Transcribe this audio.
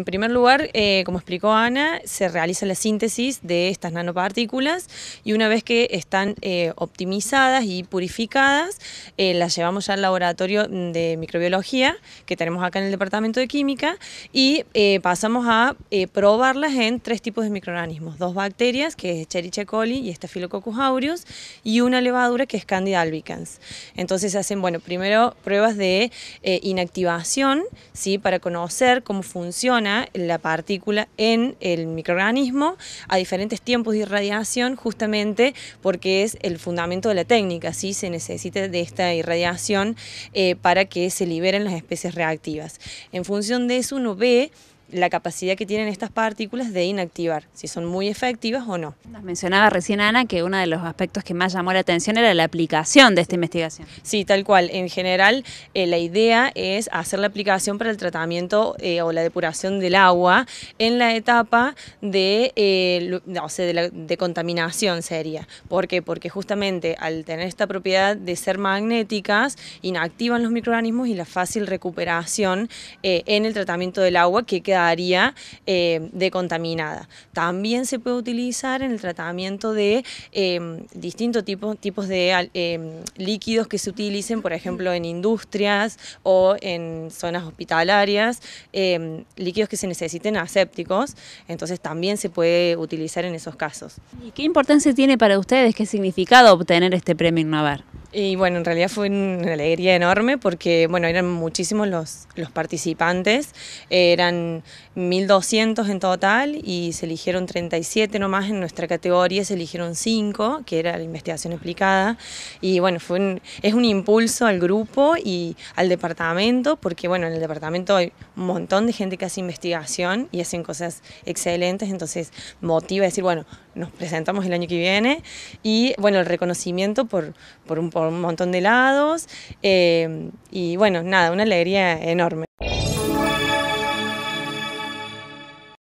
en primer lugar, eh, como explicó Ana, se realiza la síntesis de estas nanopartículas y una vez que están eh, optimizadas y purificadas, eh, las llevamos ya al laboratorio de microbiología que tenemos acá en el departamento de química y pasamos a probarlas en tres tipos de microorganismos, dos bacterias que es Cherichia coli y Staphylococcus aureus y una levadura que es Candida albicans. Entonces se hacen, bueno, primero pruebas de inactivación, ¿sí? para conocer cómo funciona la partícula en el microorganismo a diferentes tiempos de irradiación justamente porque es el fundamento de la técnica, si se necesita de esta irradiación eh, para que se liberen las especies reactivas. En función de eso uno ve la capacidad que tienen estas partículas de inactivar, si son muy efectivas o no. Nos mencionaba recién Ana que uno de los aspectos que más llamó la atención era la aplicación de esta investigación. Sí, tal cual. En general, eh, la idea es hacer la aplicación para el tratamiento eh, o la depuración del agua en la etapa de, eh, de, de contaminación seria. ¿Por qué? Porque justamente al tener esta propiedad de ser magnéticas, inactivan los microorganismos y la fácil recuperación en el tratamiento del agua que queda área eh, decontaminada. También se puede utilizar en el tratamiento de em, distintos tipos, de em, líquidos que se utilicen, por ejemplo, en industrias o en zonas hospitalarias, em, líquidos que se necesiten asépticos, entonces también se puede utilizar en esos casos. ¿Y qué importancia tiene para ustedes, qué significado obtener este premio Innovar? Y bueno, en realidad fue una alegría enorme porque, bueno, eran muchísimos los, participantes, eran 1.200 en total y se eligieron 37 nomás en nuestra categoría, se eligieron 5, que era la investigación explicada Y bueno, fue un, es un impulso al grupo y al departamento, porque bueno, en el departamento hay un montón de gente que hace investigación y hacen cosas excelentes, entonces motiva a decir, bueno, nos presentamos el año que viene y bueno, el reconocimiento por, por, un, montón de lados eh, y bueno, nada, una alegría enorme.